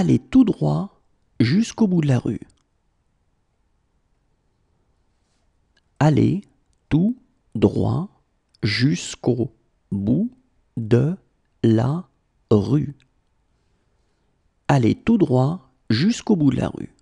Allez tout droit jusqu'au bout de la rue. Allez tout droit jusqu'au bout de la rue. Allez tout droit jusqu'au bout de la rue.